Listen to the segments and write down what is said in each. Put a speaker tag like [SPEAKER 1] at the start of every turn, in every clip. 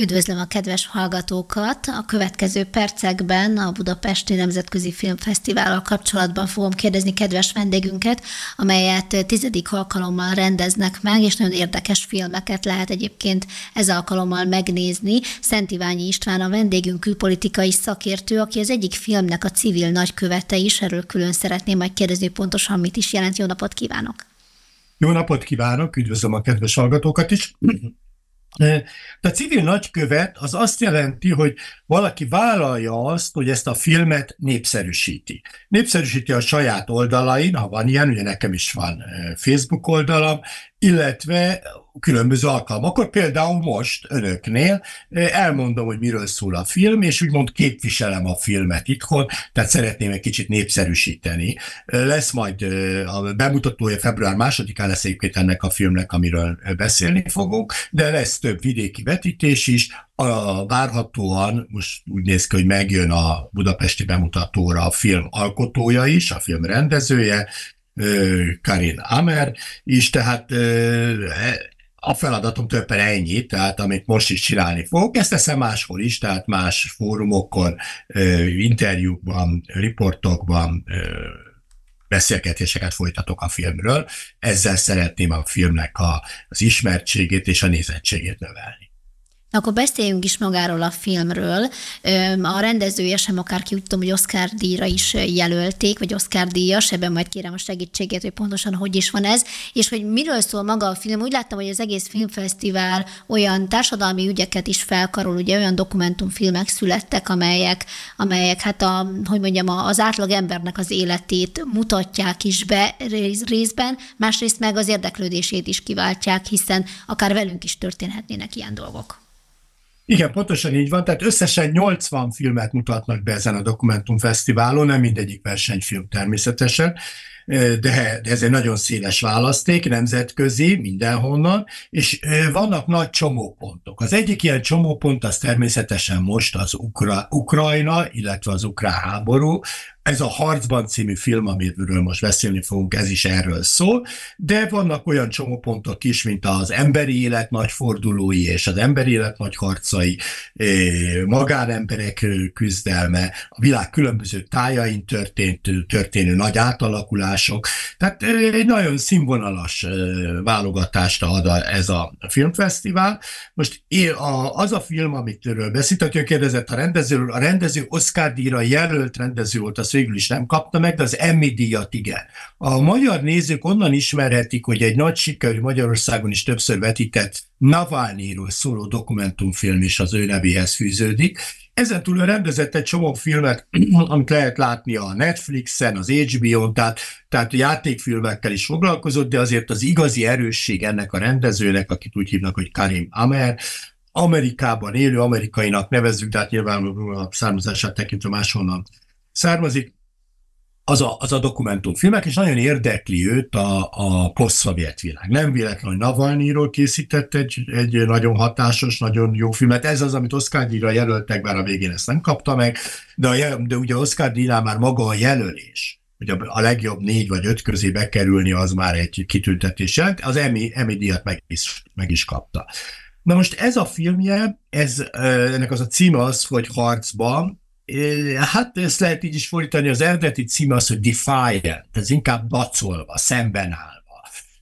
[SPEAKER 1] Üdvözlöm a kedves hallgatókat! A következő percekben a Budapesti Nemzetközi Filmfesztivállal kapcsolatban fogom kérdezni kedves vendégünket, amelyet tizedik alkalommal rendeznek meg, és nagyon érdekes filmeket lehet egyébként ez alkalommal megnézni. Szent Iványi István a vendégünk külpolitikai szakértő, aki az egyik filmnek a civil nagykövete is, erről külön szeretném majd kérdezni pontosan, mit is jelent. Jó napot kívánok!
[SPEAKER 2] Jó napot kívánok, üdvözlöm a kedves hallgatókat is! De a civil nagykövet az azt jelenti, hogy valaki vállalja azt, hogy ezt a filmet népszerűsíti. Népszerűsíti a saját oldalain, ha van ilyen, ugye nekem is van Facebook oldalam, illetve különböző alkalmakor, például most önöknél eh, elmondom, hogy miről szól a film, és úgymond képviselem a filmet itthon, tehát szeretném egy kicsit népszerűsíteni. Eh, lesz majd eh, a bemutatója február másodikán lesz egyébként ennek a filmnek, amiről beszélni fogunk, de lesz több vidéki vetítés is, a, várhatóan most úgy néz ki, hogy megjön a budapesti bemutatóra a film alkotója is, a film rendezője, Karin Amer is, tehát e, a feladatom többen ennyi, tehát amit most is csinálni fogok, ezt teszem máshol is, tehát más fórumokon, interjúkban, riportokban, beszélgetéseket folytatok a filmről, ezzel szeretném a filmnek a, az ismertségét és a nézettségét növelni.
[SPEAKER 1] Akkor beszéljünk is magáról a filmről. A rendezője sem akárki úgy tudom, hogy Oscar díjra is jelölték, vagy Oscar díjas, ebben majd kérem a segítségét, hogy pontosan hogy is van ez, és hogy miről szól maga a film. Úgy láttam, hogy az egész filmfesztivál olyan társadalmi ügyeket is felkarol, ugye olyan dokumentumfilmek születtek, amelyek, amelyek hát a, hogy mondjam, az átlag embernek az életét mutatják is be részben, másrészt meg az érdeklődését is kiváltják, hiszen akár velünk is történhetnének ilyen dolgok.
[SPEAKER 2] Igen, pontosan így van, tehát összesen 80 filmet mutatnak be ezen a dokumentumfesztiválon, nem mindegyik versenyfilm természetesen, de ez egy nagyon széles választék, nemzetközi, mindenhonnan, és vannak nagy csomópontok. Az egyik ilyen csomópont az természetesen most az Ukra- Ukrajna, illetve az ukrán háború, ez a Harcban című film, amiről most beszélni fogunk, ez is erről szól, de vannak olyan csomópontok is, mint az emberi élet nagy fordulói és az emberi élet nagy harcai, eh, magánemberek eh, küzdelme, a világ különböző tájain történt, történő nagy átalakulások. Tehát eh, egy nagyon színvonalas válogatást ad ez a filmfesztivál. Most az a film, amitől amitről beszéltünk, kérdezett a rendezőről, a rendező Oscar díjra jelölt rendező volt, az végül is nem kapta meg, de az Emmy díjat igen. A magyar nézők onnan ismerhetik, hogy egy nagy sikerű Magyarországon is többször vetített Navalnyiról szóló dokumentumfilm is az ő nevéhez fűződik. Ezen túl rendezett egy csomó filmet, amit lehet látni a Netflixen, az HBO-n, tehát, tehát játékfilmekkel is foglalkozott, de azért az igazi erősség ennek a rendezőnek, akit úgy hívnak, hogy Karim Amer, Amerikában élő amerikainak nevezzük, de hát nyilván a származását tekintve máshonnan származik, az a, az a dokumentumfilmek, és nagyon érdekli őt a, a posztszovjet világ. Nem véletlen, hogy Navalnyiról készített egy, egy nagyon hatásos, nagyon jó filmet. Ez az, amit Oscar díjra jelöltek, bár a végén ezt nem kapta meg, de, a, de ugye Oscar díjra már maga a jelölés, hogy a, a legjobb négy vagy öt közé bekerülni, az már egy kitüntetés jelent. Az Emmy, Emmy díjat meg is, meg is kapta. Na most ez a filmje, ez, ennek az a címe az, hogy harcban, Eh, hát ezt lehet így is fordítani, az eredeti címe az, hogy defiant, ez inkább bacolva, szemben állva.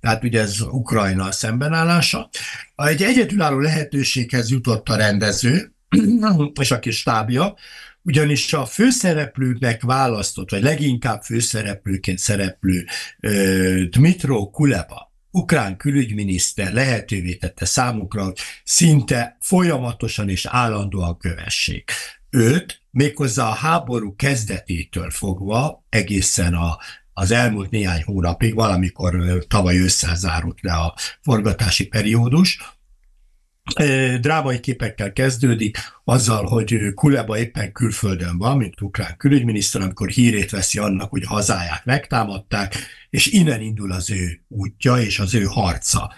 [SPEAKER 2] Tehát ugye ez Ukrajna szembenállása. Egy egyedülálló lehetőséghez jutott a rendező, és a kis stábja, ugyanis a főszereplőknek választott, vagy leginkább főszereplőként szereplő Dmitro Kuleba, ukrán külügyminiszter lehetővé tette számukra, hogy szinte folyamatosan és állandóan kövessék őt, méghozzá a háború kezdetétől fogva egészen a az elmúlt néhány hónapig, valamikor tavaly ősszel zárult le a forgatási periódus, drámai képekkel kezdődik, azzal, hogy Kuleba éppen külföldön van, mint ukrán külügyminiszter, amikor hírét veszi annak, hogy hazáját megtámadták, és innen indul az ő útja és az ő harca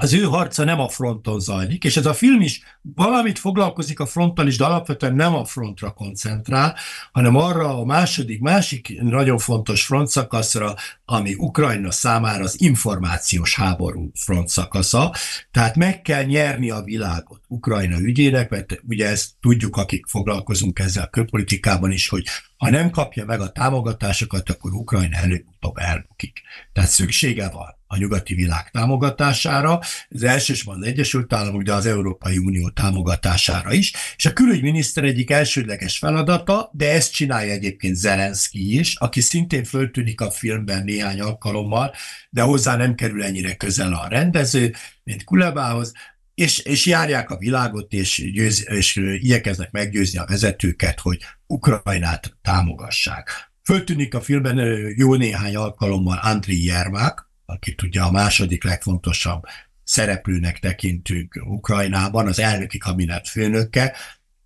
[SPEAKER 2] az ő harca nem a fronton zajlik, és ez a film is valamit foglalkozik a fronttal is, de alapvetően nem a frontra koncentrál, hanem arra a második, másik nagyon fontos frontszakaszra, ami Ukrajna számára az információs háború frontszakasza. Tehát meg kell nyerni a világot Ukrajna ügyének, mert ugye ezt tudjuk, akik foglalkozunk ezzel a köpolitikában is, hogy ha nem kapja meg a támogatásokat, akkor Ukrajna előbb-utóbb elbukik. Tehát szüksége van a nyugati világ támogatására, az elsősorban az Egyesült Államok, de az Európai Unió támogatására is. És a külügyminiszter egyik elsődleges feladata, de ezt csinálja egyébként Zelenszky is, aki szintén föltűnik a filmben néhány alkalommal, de hozzá nem kerül ennyire közel a rendező, mint Kulebához, és, és járják a világot, és, győz, és igyekeznek meggyőzni a vezetőket, hogy Ukrajnát támogassák. Föltűnik a filmben jó néhány alkalommal Andri Jermák, akit ugye a második legfontosabb szereplőnek tekintünk Ukrajnában, az elnöki kabinet főnöke,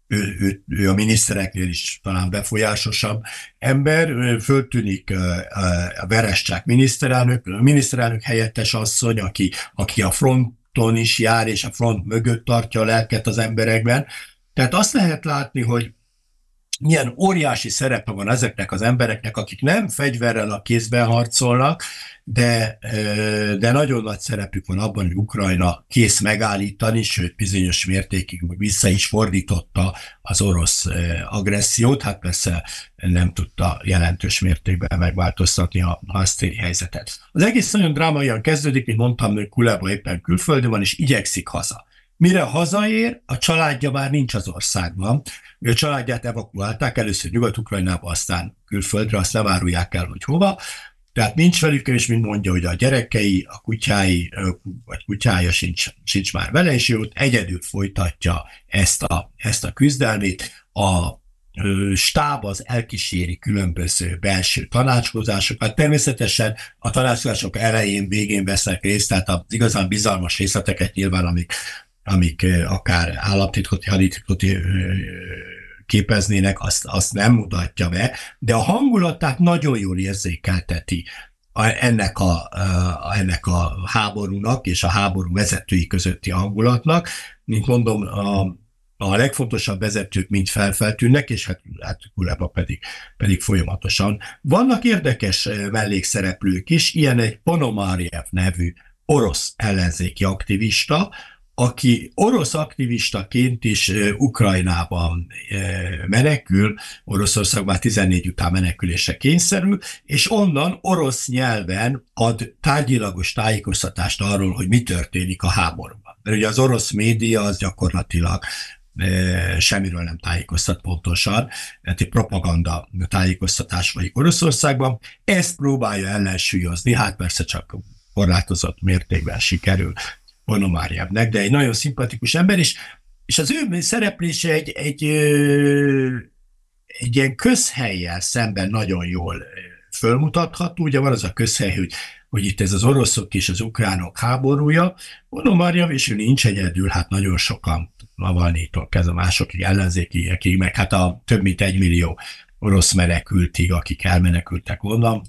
[SPEAKER 2] ő, ő, ő a minisztereknél is talán befolyásosabb ember, föltűnik a Verescsák miniszterelnök, a miniszterelnök helyettes asszony, aki, aki a front fronton is jár, és a front mögött tartja a lelket az emberekben. Tehát azt lehet látni, hogy milyen óriási szerepe van ezeknek az embereknek, akik nem fegyverrel a kézben harcolnak, de, de nagyon nagy szerepük van abban, hogy Ukrajna kész megállítani, sőt bizonyos mértékig vissza is fordította az orosz agressziót, hát persze nem tudta jelentős mértékben megváltoztatni a hasztéri helyzetet. Az egész nagyon drámaian kezdődik, mint mondtam, hogy Kuleba éppen külföldön van, és igyekszik haza. Mire hazaér, a családja már nincs az országban. A családját evakuálták először Nyugat-Ukrajnába, aztán külföldre, azt nem árulják el, hogy hova. Tehát nincs velük, és mint mondja, hogy a gyerekei, a kutyái, vagy kutyája sincs, sincs már vele, és ő ott egyedül folytatja ezt a, ezt a küzdelmét. A stáb az elkíséri különböző belső tanácskozásokat. Természetesen a tanácskozások elején, végén vesznek részt, tehát az igazán bizalmas részleteket nyilván, amik amik akár államtitkot, hadititkot képeznének, azt, azt nem mutatja be, de a hangulatát nagyon jól érzékelteti ennek a, ennek a háborúnak és a háború vezetői közötti hangulatnak. Mint mondom, a, a legfontosabb vezetők mind felfeltűnnek, és hát, hát Kuleba pedig, pedig folyamatosan. Vannak érdekes mellékszereplők is, ilyen egy Panomáriev nevű orosz ellenzéki aktivista, aki orosz aktivistaként is Ukrajnában menekül, oroszországban 14 után menekülése kényszerül, és onnan orosz nyelven ad tárgyilagos tájékoztatást arról, hogy mi történik a háborúban. Mert ugye az orosz média az gyakorlatilag semmiről nem tájékoztat pontosan, mert egy propaganda tájékoztatás vagy Oroszországban. Ezt próbálja ellensúlyozni, hát persze csak korlátozott mértékben sikerül. Ponomarjevnek, de egy nagyon szimpatikus ember, és, és az ő szereplése egy, egy, egy ilyen közhelyjel szemben nagyon jól fölmutatható. Ugye van az a közhely, hogy, hogy itt ez az oroszok és az ukránok háborúja, Bonomáriab, és ő nincs egyedül, hát nagyon sokan Navalnyitól ez a másokig ellenzékiekig, meg hát a több mint egy millió orosz menekültig, akik elmenekültek onnan,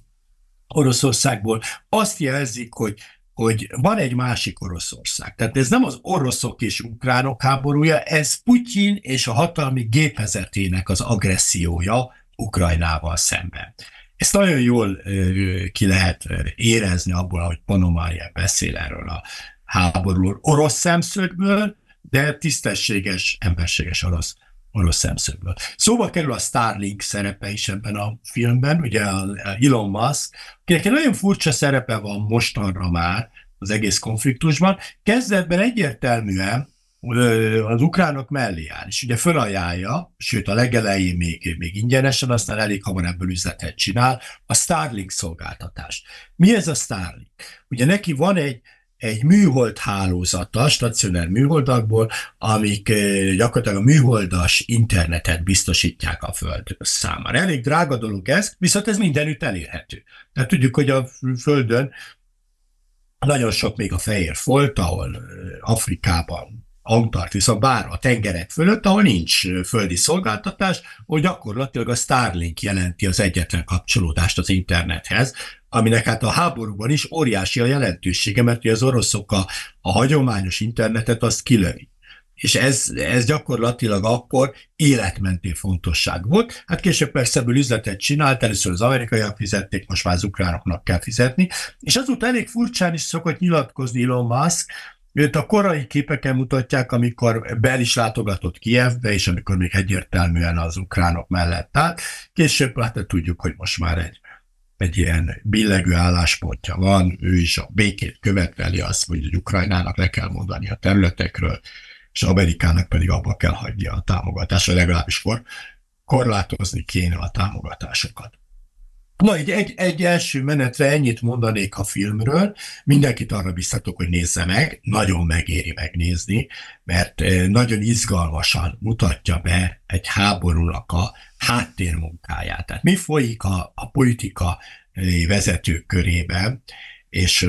[SPEAKER 2] Oroszországból. Azt jelzik, hogy hogy van egy másik Oroszország. Tehát ez nem az oroszok és ukránok háborúja, ez Putyin és a hatalmi gépezetének az agressziója Ukrajnával szemben. Ezt nagyon jól ki lehet érezni abból, ahogy Panomária beszél erről a háborúról orosz szemszögből, de tisztességes, emberséges orosz orosz szemszögből. Szóba kerül a Starlink szerepe is ebben a filmben, ugye Elon Musk, akinek egy nagyon furcsa szerepe van mostanra már az egész konfliktusban. Kezdetben egyértelműen az ukránok mellé áll, és ugye felajánlja, sőt a legelején még, még ingyenesen, aztán elég hamar ebből üzletet csinál, a Starlink szolgáltatást. Mi ez a Starlink? Ugye neki van egy egy műhold hálózata, stacionár műholdakból, amik gyakorlatilag a műholdas internetet biztosítják a Föld számára. Elég drága dolog ez, viszont ez mindenütt elérhető. Tehát tudjuk, hogy a Földön nagyon sok még a fehér folt, ahol Afrikában, Antarktiszon, bár a tengerek fölött, ahol nincs földi szolgáltatás, hogy gyakorlatilag a Starlink jelenti az egyetlen kapcsolódást az internethez, aminek hát a háborúban is óriási a jelentősége, mert az oroszok a, a hagyományos internetet azt kilövi. És ez, ez gyakorlatilag akkor életmentő fontosság volt. Hát később persze ebből üzletet csinált, először az amerikaiak fizették, most már az ukránoknak kell fizetni. És azóta elég furcsán is szokott nyilatkozni Elon Musk, Őt a korai képeken mutatják, amikor Bel is látogatott Kievbe, és amikor még egyértelműen az ukránok mellett állt. Később, hát tudjuk, hogy most már egy egy ilyen billegő álláspontja van, ő is a békét követveli azt, hogy Ukrajnának le kell mondani a területekről, és Amerikának pedig abba kell hagynia a támogatásra, legalábbis kor, korlátozni kéne a támogatásokat. Na, egy, egy, egy első menetre ennyit mondanék a filmről. Mindenkit arra biztatok, hogy nézze meg. Nagyon megéri megnézni, mert eh, nagyon izgalmasan mutatja be egy háborúnak a háttérmunkáját. Tehát mi folyik a, a politika vezetők körében, és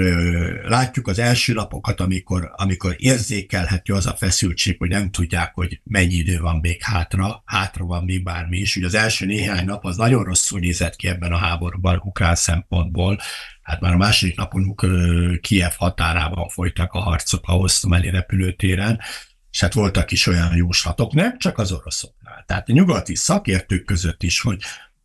[SPEAKER 2] látjuk az első napokat, amikor, amikor érzékelhető az a feszültség, hogy nem tudják, hogy mennyi idő van még hátra, hátra van még bármi is. Ugye az első néhány nap az nagyon rosszul nézett ki ebben a háborúban ukrán szempontból. Hát már a második napon Kiev határában folytak a harcok a Hosszomeli repülőtéren, és hát voltak is olyan jóslatok, nem csak az oroszoknál. Tehát a nyugati szakértők között is, hogy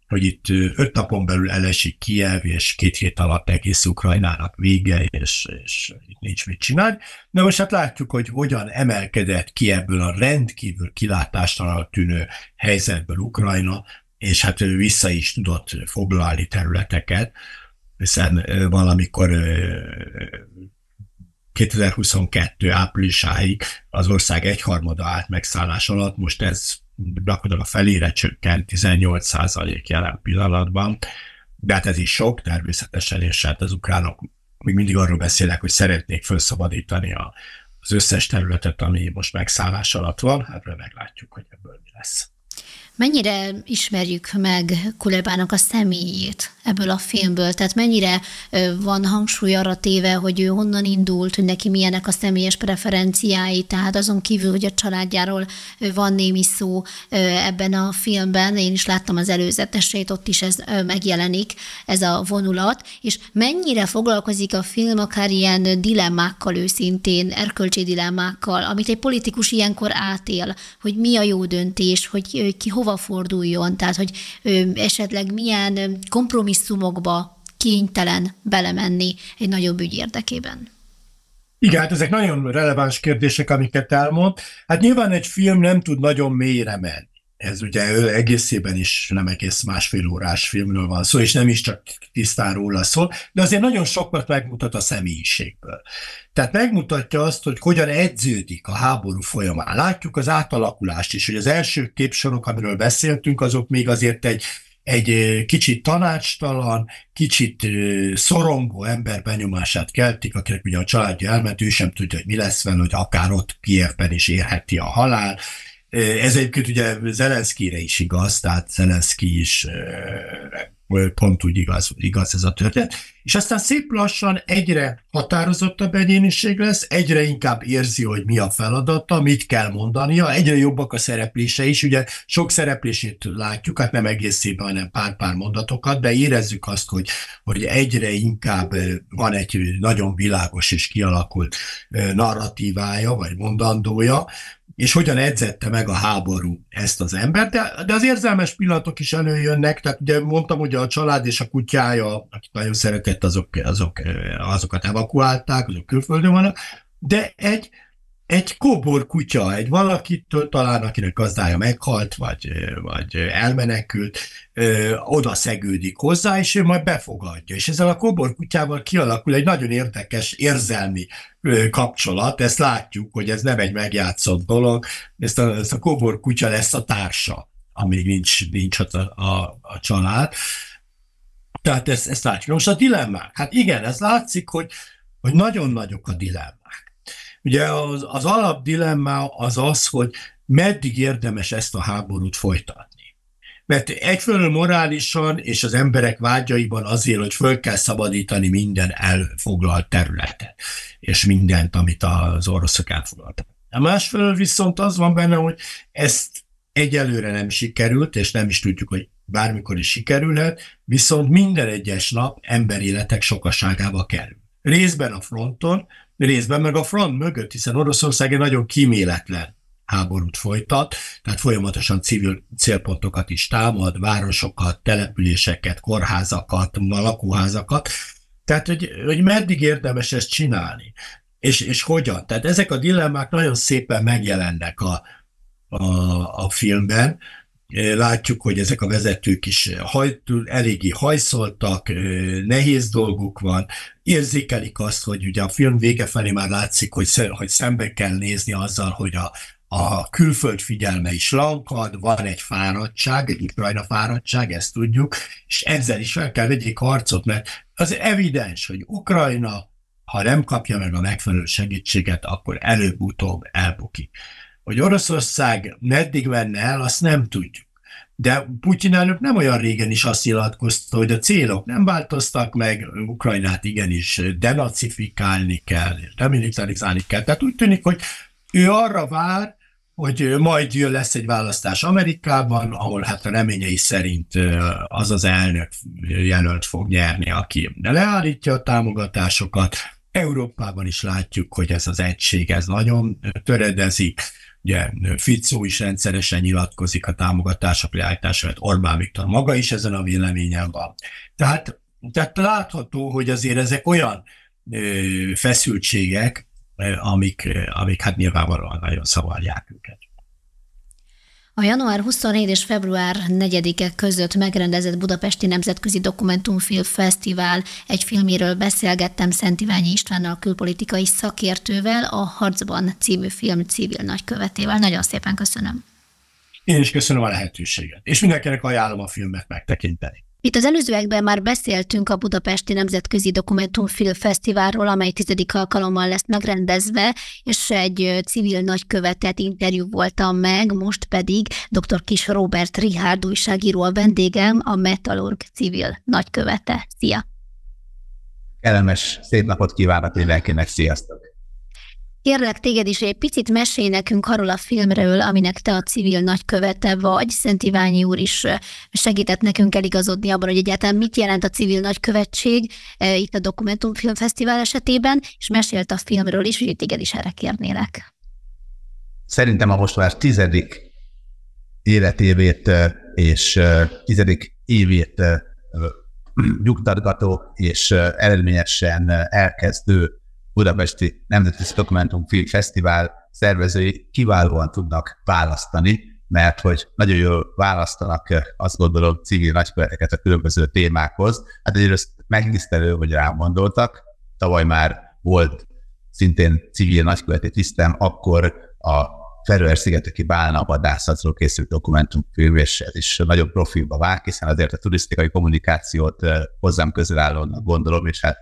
[SPEAKER 2] hogy itt öt napon belül elesik Kiev, és két hét alatt egész Ukrajnának vége, és, és itt nincs mit csinálni. Na most hát látjuk, hogy hogyan emelkedett ki ebből a rendkívül kilátástalan tűnő helyzetből Ukrajna, és hát ő vissza is tudott foglalni területeket, hiszen valamikor 2022. áprilisáig az ország egyharmada állt megszállás alatt, most ez gyakorlatilag a felére csökkent 18 jelen pillanatban, de hát ez is sok természetesen, és hát az ukránok még mindig arról beszélek, hogy szeretnék felszabadítani a, az összes területet, ami most megszállás alatt van, hát meglátjuk, hogy ebből mi lesz.
[SPEAKER 1] Mennyire ismerjük meg Kulebának a személyét? ebből a filmből? Tehát mennyire van hangsúly arra téve, hogy ő honnan indult, hogy neki milyenek a személyes preferenciái, tehát azon kívül, hogy a családjáról van némi szó ebben a filmben, én is láttam az előzetesét, ott is ez megjelenik, ez a vonulat, és mennyire foglalkozik a film akár ilyen dilemmákkal őszintén, erkölcsi dilemmákkal, amit egy politikus ilyenkor átél, hogy mi a jó döntés, hogy ki hova forduljon, tehát hogy esetleg milyen kompromisszum kompromisszumokba kénytelen belemenni egy nagyobb ügy érdekében.
[SPEAKER 2] Igen, hát ezek nagyon releváns kérdések, amiket elmond. Hát nyilván egy film nem tud nagyon mélyre menni. Ez ugye ő egészében is nem egész másfél órás filmről van szó, és nem is csak tisztán róla szól, de azért nagyon sokat megmutat a személyiségből. Tehát megmutatja azt, hogy hogyan edződik a háború folyamán. Látjuk az átalakulást is, hogy az első képsorok, amiről beszéltünk, azok még azért egy egy kicsit tanácstalan, kicsit szorongó ember benyomását keltik, akinek ugye a családja elment, ő sem tudja, hogy mi lesz vele, hogy akár ott Kievben is érheti a halál. Ez egyébként ugye Zelenszkire is igaz, tehát Zelenszki is pont úgy igaz, igaz ez a történet. És aztán szép lassan egyre határozottabb egyéniség lesz, egyre inkább érzi, hogy mi a feladata, mit kell mondania, egyre jobbak a szereplése is, ugye sok szereplését látjuk, hát nem egész szépen, hanem pár-pár mondatokat, de érezzük azt, hogy, hogy egyre inkább van egy nagyon világos és kialakult narratívája, vagy mondandója, és hogyan edzette meg a háború ezt az embert, de, de az érzelmes pillanatok is előjönnek, tehát ugye mondtam, hogy a család és a kutyája, akit nagyon szeretett, azok, azok, eh, azokat evakuálták, azok külföldön vannak, de egy egy kóbor kutya, egy valakitől talán, akinek gazdája meghalt, vagy, vagy elmenekült, ö, oda szegődik hozzá, és ő majd befogadja. És ezzel a kóbor kutyával kialakul egy nagyon érdekes érzelmi ö, kapcsolat, ezt látjuk, hogy ez nem egy megjátszott dolog, ezt a, ezt a kóbor kutya lesz a társa, amíg nincs, nincs a, a, a család. Tehát ezt, ezt látjuk. Most a dilemmák. Hát igen, ez látszik, hogy, hogy nagyon nagyok a dilemmák Ugye az, az dilemma az az, hogy meddig érdemes ezt a háborút folytatni. Mert egyfelől morálisan és az emberek vágyaiban azért, hogy föl kell szabadítani minden elfoglalt területet, és mindent, amit az oroszok elfoglaltak. A másfelől viszont az van benne, hogy ezt egyelőre nem sikerült, és nem is tudjuk, hogy bármikor is sikerülhet, viszont minden egyes nap emberéletek sokaságába kerül. Részben a fronton, részben meg a front mögött, hiszen Oroszország egy nagyon kíméletlen háborút folytat, tehát folyamatosan civil célpontokat is támad, városokat, településeket, kórházakat, lakóházakat, tehát, hogy, hogy meddig érdemes ezt csinálni, és, és hogyan. Tehát ezek a dilemmák nagyon szépen megjelennek a, a, a filmben, látjuk, hogy ezek a vezetők is haj, eléggé hajszoltak, nehéz dolguk van, érzékelik azt, hogy ugye a film vége felé már látszik, hogy, hogy szembe kell nézni azzal, hogy a, a külföld figyelme is lankad, van egy fáradtság, egy ukrajna fáradtság, ezt tudjuk, és ezzel is fel kell vegyék harcot, mert az evidens, hogy Ukrajna, ha nem kapja meg a megfelelő segítséget, akkor előbb-utóbb elbukik. Hogy Oroszország meddig venne el, azt nem tudjuk. De Putyin elnök nem olyan régen is azt nyilatkozta, hogy a célok nem változtak meg, Ukrajnát igenis denacifikálni kell, és demilitarizálni kell. Tehát úgy tűnik, hogy ő arra vár, hogy majd jön lesz egy választás Amerikában, ahol hát a reményei szerint az az elnök jelölt fog nyerni, aki leállítja a támogatásokat. Európában is látjuk, hogy ez az egység, ez nagyon töredezik Ugye Ficó is rendszeresen nyilatkozik a támogatása priállítása, mert Orbán Viktor maga is ezen a véleményen van. Tehát, tehát látható, hogy azért ezek olyan ö, feszültségek, amik, amik hát nyilvánvalóan nagyon szavarják őket.
[SPEAKER 1] A január 24 és február 4-e között megrendezett Budapesti Nemzetközi Dokumentumfilm Fesztivál egy filméről beszélgettem Szent Iványi Istvánnal, külpolitikai szakértővel, a Harcban című film civil nagykövetével. Nagyon szépen köszönöm.
[SPEAKER 2] Én is köszönöm a lehetőséget, és mindenkinek ajánlom a filmet megtekinteni.
[SPEAKER 1] Itt az előzőekben már beszéltünk a Budapesti Nemzetközi Dokumentumfilm Fesztiválról, amely tizedik alkalommal lesz megrendezve, és egy civil nagykövetet interjú voltam meg, most pedig dr. Kis Robert Richard újságíró a vendégem, a Metalurg civil nagykövete. Szia!
[SPEAKER 3] Kellemes, szép napot kívánok mindenkinek, sziasztok!
[SPEAKER 1] Kérlek téged is egy picit mesélj nekünk arról a filmről, aminek te a civil nagykövete vagy. Szent Iványi úr is segített nekünk eligazodni abban, hogy egyáltalán mit jelent a civil nagykövetség itt a Film Fesztivál esetében, és mesélt a filmről is, úgyhogy téged is erre kérnélek.
[SPEAKER 3] Szerintem a most már tizedik életévét és tizedik évét nyugtatgató és eredményesen elkezdő Budapesti Nemzeti Film Fesztivál szervezői kiválóan tudnak választani, mert hogy nagyon jól választanak, azt gondolom, civil nagyköveteket a különböző témákhoz. Hát egyrészt megtisztelő, hogy rám gondoltak. Tavaly már volt szintén civil nagyköveti tisztem, akkor a Ferőer-szigeteki bálna vadászatról készült dokumentumfilm, és ez is nagyon profilba vág, hiszen azért a turisztikai kommunikációt hozzám közel állónak gondolom, és hát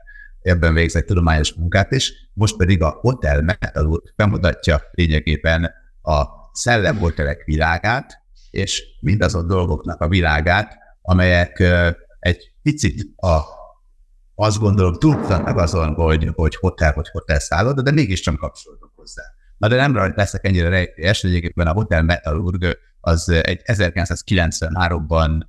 [SPEAKER 3] ebben végzett tudományos munkát is, most pedig a Hotel Metal bemutatja lényegében a szellemhotelek világát, és mindazon dolgoknak a világát, amelyek egy picit a, azt gondolom túlmutatnak azon, hogy, hogy hotel vagy hotel szálloda, de mégiscsak kapcsolódok hozzá. Na de nem leszek ennyire rejtélyes, lényegében a Hotel Metalurg az egy 1993-ban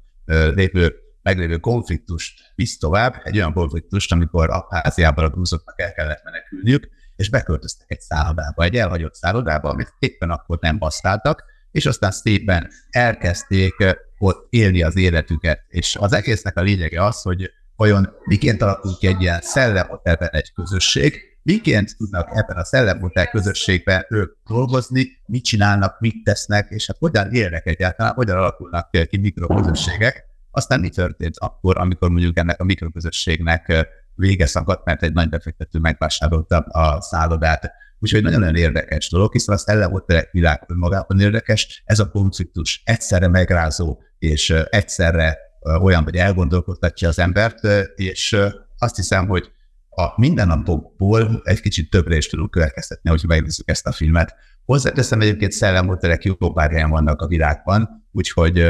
[SPEAKER 3] lépő meglévő konfliktust visz tovább, egy olyan konfliktust, amikor Abháziában a grúzoknak el kellett menekülniük, és beköltöztek egy szállodába, egy elhagyott szállodába, amit éppen akkor nem használtak, és aztán szépen elkezdték ott élni az életüket. És az egésznek a lényege az, hogy vajon miként alakul ki egy ilyen szellemhotelben egy közösség, miként tudnak ebben a szellemhotel közösségben ők dolgozni, mit csinálnak, mit tesznek, és hát hogyan élnek egyáltalán, hogyan alakulnak ki mikroközösségek. Aztán mi történt akkor, amikor mondjuk ennek a mikroközösségnek vége szakadt, mert egy nagy befektető megvásárolta a szállodát. Úgyhogy nagyon-nagyon érdekes dolog, hiszen az ellenhotelek világ magában érdekes, ez a konfliktus egyszerre megrázó, és egyszerre olyan, hogy elgondolkodtatja az embert, és azt hiszem, hogy a mindennapokból egy kicsit többre is tudunk következtetni, hogyha megnézzük ezt a filmet. Hozzáteszem egyébként szellemhotelek jó pár helyen vannak a világban, úgyhogy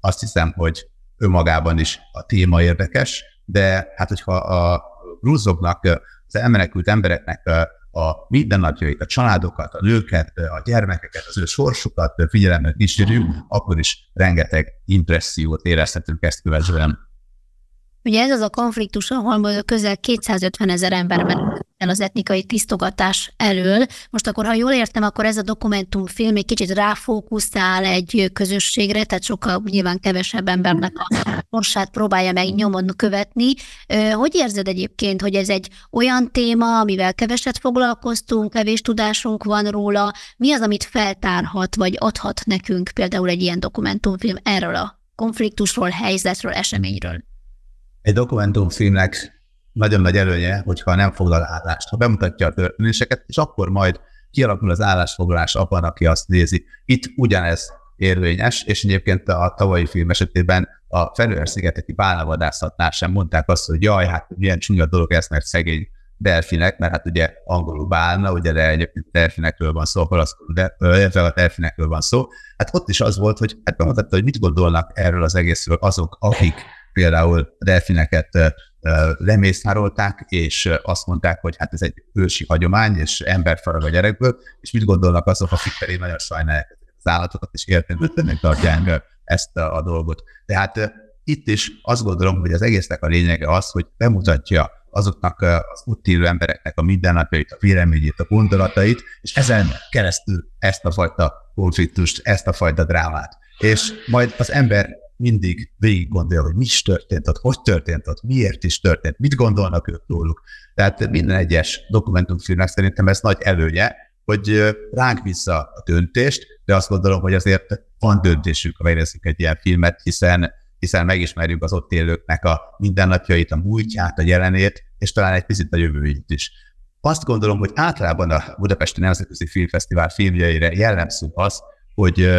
[SPEAKER 3] azt hiszem, hogy önmagában is a téma érdekes, de hát hogyha a rúzognak, az elmenekült embereknek a mindennapjait, a családokat, a nőket, a gyermekeket, az ő sorsukat figyelembe kísérjük, akkor is rengeteg impressziót érezhetünk ezt követően
[SPEAKER 1] Ugye ez az a konfliktus, ahol közel 250 ezer ember ment el az etnikai tisztogatás elől. Most akkor, ha jól értem, akkor ez a dokumentumfilm egy kicsit ráfókuszál egy közösségre, tehát sokkal nyilván kevesebb embernek a sorsát próbálja meg nyomon követni. Hogy érzed egyébként, hogy ez egy olyan téma, amivel keveset foglalkoztunk, kevés tudásunk van róla? Mi az, amit feltárhat, vagy adhat nekünk például egy ilyen dokumentumfilm erről a konfliktusról, helyzetről, eseményről?
[SPEAKER 3] Egy dokumentumfilmnek nagyon nagy előnye, hogyha nem foglal állást, ha bemutatja a történéseket, és akkor majd kialakul az állásfoglalás abban, aki azt nézi. Itt ugyanez érvényes, és egyébként a tavalyi film esetében a Ferőer-szigeteki bálnavadászatnál sem mondták azt, hogy jaj, hát milyen csúnya dolog ez, mert szegény delfinek, mert hát ugye angolul bálna, ugye de egyébként delfinekről van szó, akkor az, de, de a delfinekről van szó. Hát ott is az volt, hogy hát bemutatta, hogy mit gondolnak erről az egészről azok, akik például delfineket lemészárolták, és azt mondták, hogy hát ez egy ősi hagyomány, és ember farag a gyerekből, és mit gondolnak azok, akik pedig nagyon sajnálják az állatokat, és értelmetlenek tartják ezt a dolgot. Tehát itt is azt gondolom, hogy az egésznek a lényege az, hogy bemutatja azoknak az ott élő embereknek a mindennapjait, a véleményét, a gondolatait, és ezen keresztül ezt a fajta konfliktust, ezt a fajta drámát. És majd az ember mindig végig gondolja, hogy mi is történt ott, hogy történt ott, miért is történt, mit gondolnak ők róluk. Tehát minden egyes dokumentumfilmnek szerintem ez nagy előnye, hogy ránk vissza a döntést, de azt gondolom, hogy azért van döntésünk, ha megnézzük egy ilyen filmet, hiszen hiszen megismerjük az ott élőknek a mindennapjait, a múltját, a jelenét, és talán egy picit a jövőjét is. Azt gondolom, hogy általában a Budapesti Nemzetközi Filmfesztivál filmjeire jellemző az, hogy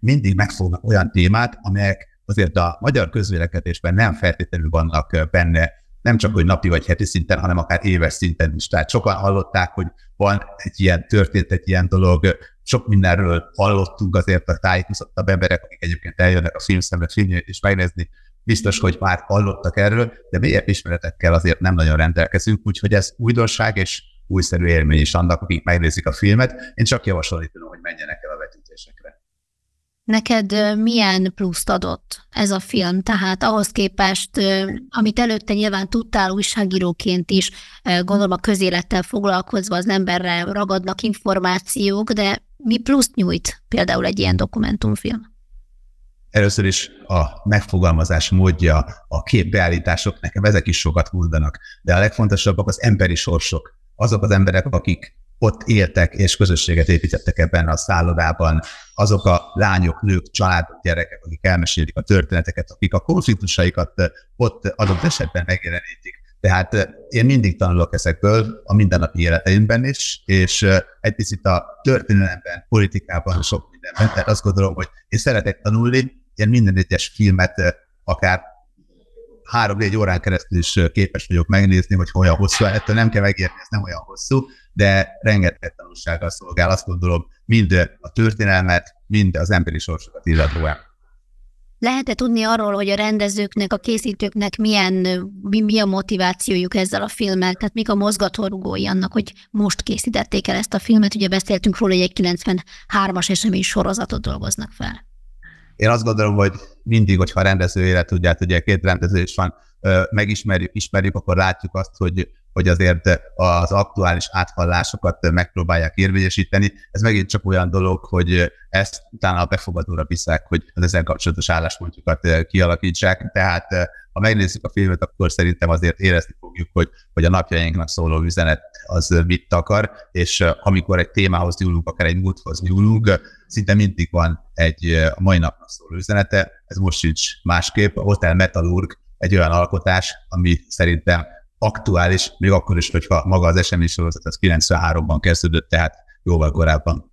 [SPEAKER 3] mindig megfognak olyan témát, amelyek azért a magyar közvélekedésben nem feltétlenül vannak benne nem csak, hogy napi vagy heti szinten, hanem akár éves szinten is. Tehát sokan hallották, hogy van egy ilyen, történt egy ilyen dolog, sok mindenről hallottunk azért a tájékozottabb emberek, akik egyébként eljönnek a filmszemre filmjét is megnézni, biztos, hogy már hallottak erről, de mélyebb ismeretekkel azért nem nagyon rendelkezünk, úgyhogy ez újdonság és újszerű élmény is annak, akik megnézik a filmet. Én csak javasolni tudom, hogy menjenek el
[SPEAKER 1] Neked milyen pluszt adott ez a film? Tehát ahhoz képest, amit előtte nyilván tudtál újságíróként is, gondolom a közélettel foglalkozva az emberre ragadnak információk, de mi pluszt nyújt például egy ilyen dokumentumfilm?
[SPEAKER 3] Először is a megfogalmazás módja, a képbeállítások, nekem ezek is sokat mondanak, de a legfontosabbak az emberi sorsok. Azok az emberek, akik ott éltek és közösséget építettek ebben a szállodában. Azok a lányok, nők, családok, gyerekek, akik elmesélik a történeteket, akik a konfliktusaikat ott adott esetben megjelenítik. Tehát én mindig tanulok ezekből a mindennapi életeimben is, és egy picit a történelemben, politikában, sok mindenben. Tehát azt gondolom, hogy én szeretek tanulni, én minden egyes filmet akár három-négy órán keresztül is képes vagyok megnézni, hogy olyan hosszú, hát ettől nem kell megérni, ez nem olyan hosszú, de rengeteg tanulsággal szolgál, azt gondolom, mind a történelmet, mind az emberi sorsokat illetően.
[SPEAKER 1] Lehet-e tudni arról, hogy a rendezőknek, a készítőknek milyen, mi, mi a motivációjuk ezzel a filmmel? Tehát mik a mozgatórugói annak, hogy most készítették el ezt a filmet? Ugye beszéltünk róla, hogy egy 93-as esemény sorozatot dolgoznak fel.
[SPEAKER 3] Én azt gondolom, hogy mindig, hogyha a élet, tudját, ugye két rendező is van, megismerjük, ismerjük, akkor látjuk azt, hogy, hogy azért az aktuális áthallásokat megpróbálják érvényesíteni. Ez megint csak olyan dolog, hogy ezt utána a befogadóra viszák, hogy az ezzel kapcsolatos álláspontjukat kialakítsák. Tehát ha megnézzük a filmet, akkor szerintem azért érezni fogjuk, hogy, hogy a napjainknak szóló üzenet az mit akar, és amikor egy témához nyúlunk, akár egy múlthoz nyúlunk, szinte mindig van egy a mai napra szóló üzenete, ez most sincs másképp. A Hotel Metalurg egy olyan alkotás, ami szerintem aktuális, még akkor is, hogyha maga az esemény sorozat az 93-ban kezdődött, tehát jóval korábban.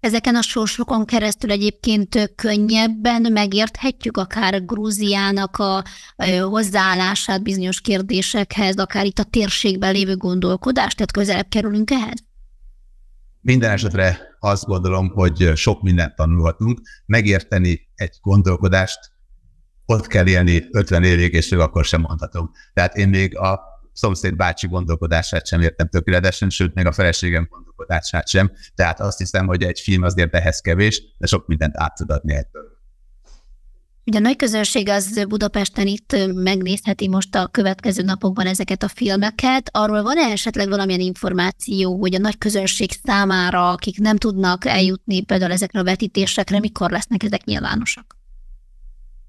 [SPEAKER 1] Ezeken a sorsokon keresztül egyébként könnyebben megérthetjük akár Grúziának a hozzáállását bizonyos kérdésekhez, akár itt a térségben lévő gondolkodást, tehát közelebb kerülünk ehhez?
[SPEAKER 3] Minden esetre azt gondolom, hogy sok mindent tanulhatunk. Megérteni egy gondolkodást, ott kell élni 50 évig, és még akkor sem mondhatom. Tehát én még a szomszéd bácsi gondolkodását sem értem tökéletesen, sőt, még a feleségem gondolkodását sem. Tehát azt hiszem, hogy egy film azért ehhez kevés, de sok mindent át tud adni egyből.
[SPEAKER 1] Ugye a nagy közönség az Budapesten itt megnézheti most a következő napokban ezeket a filmeket. Arról van-e esetleg valamilyen információ, hogy a nagy közönség számára, akik nem tudnak eljutni például ezekre a vetítésekre, mikor lesznek ezek nyilvánosak?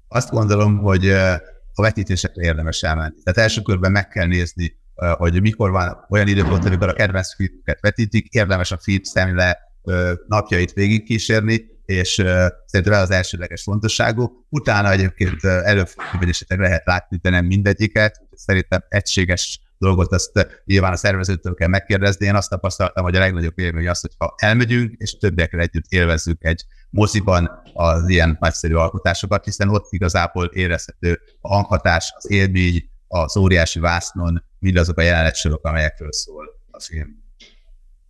[SPEAKER 3] Azt gondolom, hogy a vetítésekre érdemes elmenni. Tehát első körben meg kell nézni, hogy mikor van olyan időpont, amikor a kedvenc filmeket vetítik, érdemes a film szemle napjait végigkísérni, és uh, szerintem az elsőleges fontosságú. Utána egyébként uh, előfordulóban esetleg lehet látni, de nem mindegyiket. Szerintem egységes dolgot, azt nyilván a szervezőtől kell megkérdezni. Én azt tapasztaltam, hogy a legnagyobb élmény az, hogy ha elmegyünk, és többiekkel együtt élvezzük egy moziban az ilyen nagyszerű alkotásokat, hiszen ott igazából érezhető a hanghatás, az élmény, az óriási vásznon, mindazok a jelenetsorok, amelyekről szól a film.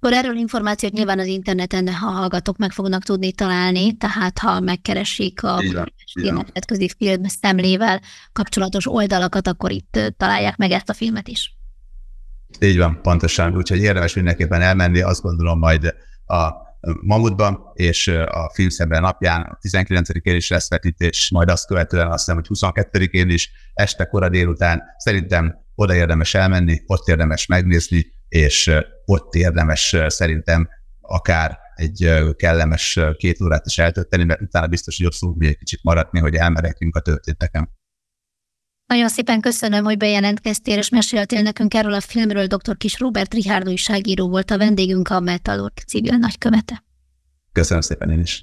[SPEAKER 1] Akkor erről információt nyilván az interneten, ha hallgatók meg fognak tudni találni, tehát ha megkeresik a nemzetközi film szemlével kapcsolatos oldalakat, akkor itt találják meg ezt a filmet is.
[SPEAKER 3] Így van, pontosan. Úgyhogy érdemes mindenképpen elmenni, azt gondolom majd a Mamutban, és a filmszemben napján a 19-én is lesz vetítés, majd azt követően azt hiszem, hogy 22-én is, este kora délután. Szerintem oda érdemes elmenni, ott érdemes megnézni, és ott érdemes szerintem akár egy kellemes két órát is eltölteni, mert utána biztos, hogy ott fogunk egy kicsit maradni, hogy elmerekünk a történteken.
[SPEAKER 1] Nagyon szépen köszönöm, hogy bejelentkeztél és meséltél nekünk erről a filmről. Dr. Kis Robert Richard újságíró volt a vendégünk, a Metalurg civil nagykövete.
[SPEAKER 3] Köszönöm szépen én is.